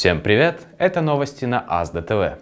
Всем привет! Это новости на Азда ТВ.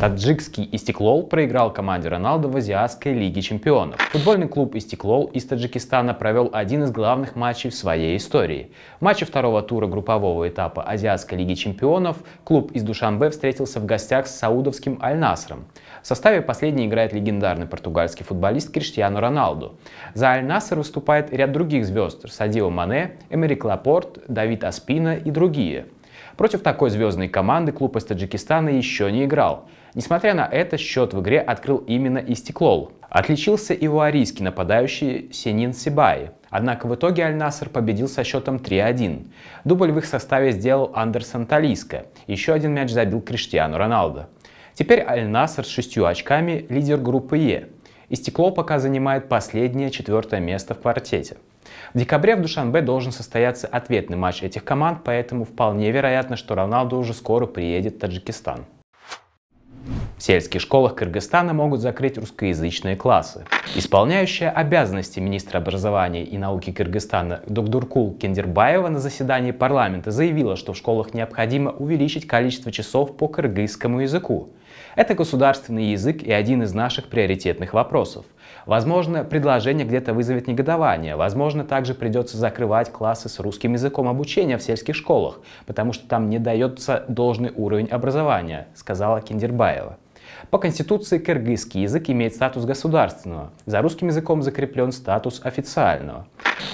Таджикский Истиклол проиграл команде Роналду в Азиатской лиге чемпионов. Футбольный клуб Истиклол из Таджикистана провел один из главных матчей в своей истории. В матче второго тура группового этапа Азиатской лиги чемпионов клуб из Душанбе встретился в гостях с саудовским «Аль-Насром». В составе последний играет легендарный португальский футболист Криштиану Роналду. За «Аль-Наср» выступает ряд других звезд – Садио Мане, Эмерик Лапорт, Давид Аспина и другие – Против такой звездной команды клуб из Таджикистана еще не играл. Несмотря на это, счет в игре открыл именно Истеклол. Отличился и уарийский нападающий Сенин Сибай. Однако в итоге Аль-Наср победил со счетом 3-1. Дубль в их составе сделал Андерсон Талиска. Еще один мяч забил Криштиану Роналдо. Теперь Аль-Наср с шестью очками лидер группы Е и «Стекло» пока занимает последнее четвертое место в квартете. В декабре в Душанбе должен состояться ответный матч этих команд, поэтому вполне вероятно, что Роналду уже скоро приедет в Таджикистан. В сельских школах Кыргызстана могут закрыть русскоязычные классы. Исполняющая обязанности министра образования и науки Кыргызстана Докдуркул Кендербаева на заседании парламента заявила, что в школах необходимо увеличить количество часов по кыргызскому языку. Это государственный язык и один из наших приоритетных вопросов. Возможно, предложение где-то вызовет негодование. Возможно, также придется закрывать классы с русским языком обучения в сельских школах, потому что там не дается должный уровень образования, сказала Киндербаева. По Конституции кыргызский язык имеет статус государственного, за русским языком закреплен статус официального.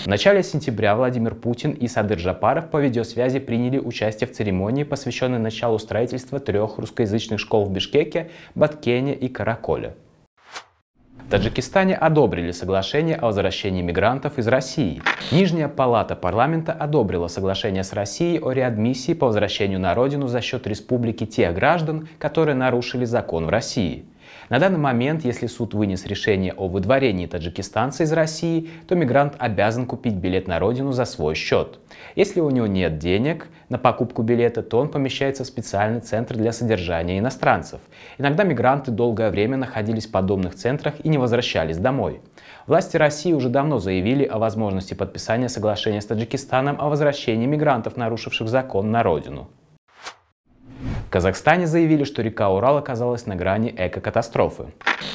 В начале сентября Владимир Путин и Садыр Жапаров по видеосвязи приняли участие в церемонии, посвященной началу строительства трех русскоязычных школ в Бишкеке, Баткене и Караколе. В Таджикистане одобрили соглашение о возвращении мигрантов из России. Нижняя палата парламента одобрила соглашение с Россией о реадмиссии по возвращению на родину за счет республики тех граждан, которые нарушили закон в России. На данный момент, если суд вынес решение о выдворении таджикистанца из России, то мигрант обязан купить билет на родину за свой счет. Если у него нет денег на покупку билета, то он помещается в специальный центр для содержания иностранцев. Иногда мигранты долгое время находились в подобных центрах и не возвращались домой. Власти России уже давно заявили о возможности подписания соглашения с Таджикистаном о возвращении мигрантов, нарушивших закон на родину. В Казахстане заявили, что река Урал оказалась на грани экокатастрофы.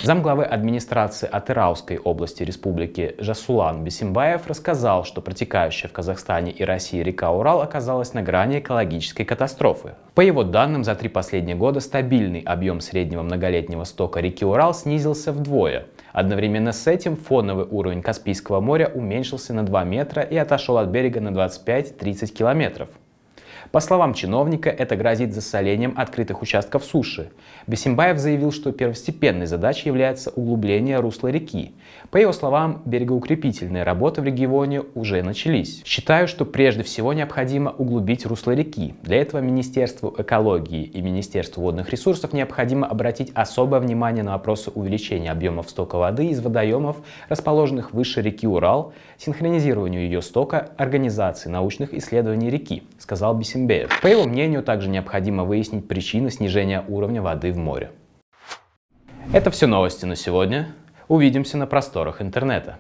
Замглавы администрации Атырауской области республики Жасулан Бесимбаев рассказал, что протекающая в Казахстане и России река Урал оказалась на грани экологической катастрофы. По его данным, за три последние года стабильный объем среднего многолетнего стока реки Урал снизился вдвое. Одновременно с этим фоновый уровень Каспийского моря уменьшился на 2 метра и отошел от берега на 25-30 километров. По словам чиновника, это грозит засолением открытых участков суши. Бесимбаев заявил, что первостепенной задачей является углубление русла реки. По его словам, берегоукрепительные работы в регионе уже начались. Считаю, что прежде всего необходимо углубить русло реки. Для этого Министерству экологии и Министерству водных ресурсов необходимо обратить особое внимание на вопросы увеличения объемов стока воды из водоемов, расположенных выше реки Урал, синхронизированию ее стока, организации научных исследований реки, сказал Бесимбаев. Симбеев. По его мнению, также необходимо выяснить причины снижения уровня воды в море. Это все новости на сегодня. Увидимся на просторах интернета.